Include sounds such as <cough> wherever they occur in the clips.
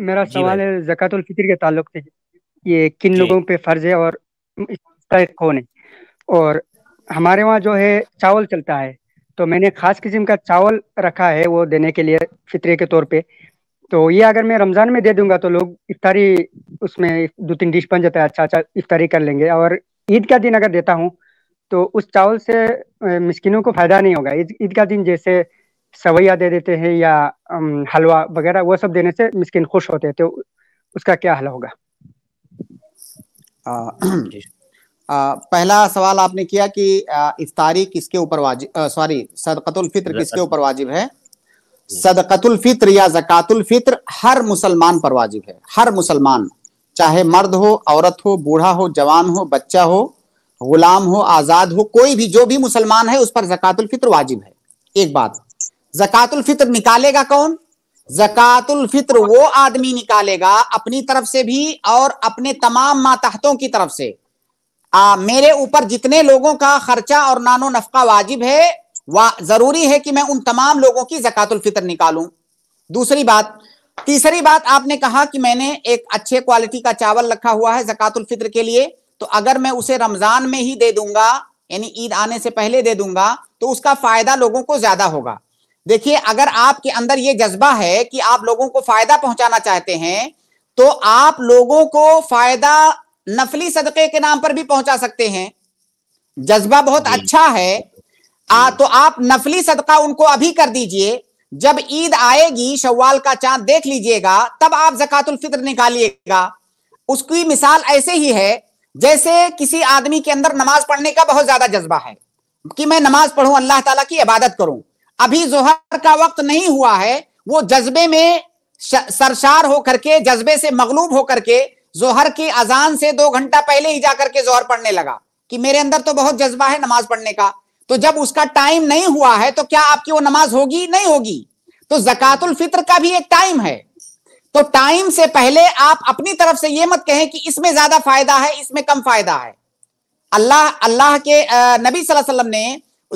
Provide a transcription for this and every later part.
मेरा सवाल है जक़ातुल फितर के ताल्लुक से ये किन लोगों पे फर्ज है और इसका कौन है और हमारे वहाँ जो है चावल चलता है तो मैंने खास किस्म का चावल रखा है वो देने के लिए फितरे के तौर पे तो ये अगर मैं रमज़ान में दे दूंगा तो लोग इफ्तारी उसमें दो तीन डिश बन जाता है अच्छा अच्छा इफ्तारी कर लेंगे और ईद का दिन अगर देता हूँ तो उस चावल से मिस्किनों को फ़ायदा नहीं होगा ईद का दिन जैसे सवैया दे देते हैं या हलवा वगैरह वो सब देने से मिस्किन खुश होते हैं तो उसका क्या हल होगा आ, <clears throat> आ, पहला सवाल आपने किया कि इफ्तारी किसके ऊपर वाजिब सॉरी सदकतुल फित्र किसके ऊपर वाजिब है सदकतुल फित्र या जकातुल फित्र हर मुसलमान पर वाजिब है हर मुसलमान चाहे मर्द हो औरत हो बूढ़ा हो जवान हो बच्चा हो गुलाम हो आजाद हो कोई भी जो भी मुसलमान है उस पर जकातुल फित्र वाजिब है एक बात जकातुल फित्र निकालेगा कौन जकातुल फित्र वो आदमी निकालेगा अपनी तरफ से भी और अपने तमाम मातहतों की तरफ से आ, मेरे ऊपर जितने लोगों का खर्चा और नानो नफका वाजिब है वा, जरूरी है कि मैं उन तमाम लोगों की जकातुल फित्र निकालू दूसरी बात तीसरी बात आपने कहा कि मैंने एक अच्छे क्वालिटी का चावल रखा हुआ है जकातुल फित्र के लिए तो अगर मैं उसे रमजान में ही दे दूंगा यानी ईद आने से पहले दे दूंगा तो उसका फायदा लोगों को ज्यादा होगा देखिए अगर आपके अंदर ये जज्बा है कि आप लोगों को फायदा पहुंचाना चाहते हैं तो आप लोगों को फायदा नफली सदके के नाम पर भी पहुंचा सकते हैं जज्बा बहुत अच्छा है आ, तो आप नफली सदका उनको अभी कर दीजिए जब ईद आएगी शवाल का चांद देख लीजिएगा तब आप जकातुल फित्र निकालिएगा उसकी मिसाल ऐसे ही है जैसे किसी आदमी के अंदर नमाज पढ़ने का बहुत ज्यादा जज्बा है कि मैं नमाज पढ़ू अल्लाह तला की इबादत करूं अभी जोहर का वक्त नहीं हुआ है वो जज्बे में सरशार होकर के जज्बे से मगलूब होकर के जोहर की अजान से दो घंटा पहले ही जाकर के जोहर पढ़ने लगा कि मेरे अंदर तो बहुत जज्बा है नमाज पढ़ने का तो जब उसका टाइम नहीं हुआ है तो क्या आपकी वो नमाज होगी नहीं होगी तो जकातुल फित्र का भी एक टाइम है तो टाइम से पहले आप अपनी तरफ से ये मत कहें कि इसमें ज्यादा फायदा है इसमें कम फायदा है अल्लाह अल्लाह के नबी सल्लल्लाहु अलैहि वसल्लम ने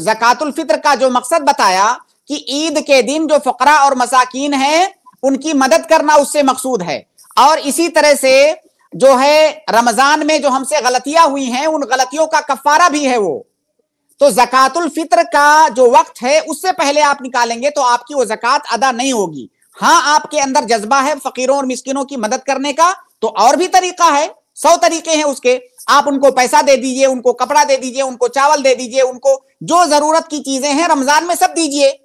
जकतुल फित्र का जो मकसद बताया कि ईद के दिन जो फकरा और मसाकिन हैं उनकी मदद करना उससे मकसूद है और इसी तरह से जो है रमजान में जो हमसे गलतियां हुई हैं उन गलतियों का कफारा भी है वो तो जक़ातुल फित्र का जो वक्त है उससे पहले आप निकालेंगे तो आपकी वो जक़ात अदा नहीं होगी हाँ आपके अंदर जज्बा है फकीरों और मिस्किनों की मदद करने का तो और भी तरीका है सौ तरीके हैं उसके आप उनको पैसा दे दीजिए उनको कपड़ा दे दीजिए उनको चावल दे दीजिए उनको जो जरूरत की चीजें हैं रमजान में सब दीजिए